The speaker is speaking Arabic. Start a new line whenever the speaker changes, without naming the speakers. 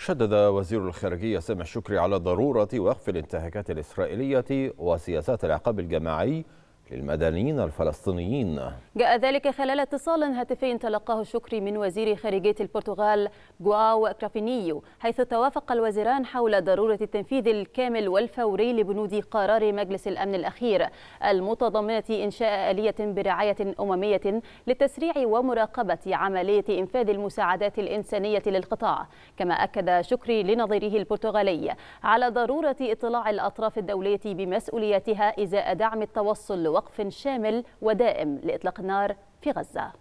شدد وزير الخارجية سامح شكري على ضرورة وقف الانتهاكات الإسرائيلية وسياسات العقاب الجماعي للمدنيين الفلسطينيين
جاء ذلك خلال اتصال هاتفي تلقاه شكري من وزير خارجية البرتغال جواو كرافينيو حيث توافق الوزيران حول ضرورة التنفيذ الكامل والفوري لبنود قرار مجلس الأمن الأخير المتضمنة إنشاء آلية برعاية أممية لتسريع ومراقبة عملية إنفاذ المساعدات الإنسانية للقطاع كما أكد شكري لنظيره البرتغالي على ضرورة إطلاع الأطراف الدولية بمسؤولياتها إزاء دعم التوصل وقف شامل ودائم لإطلاق النار في غزة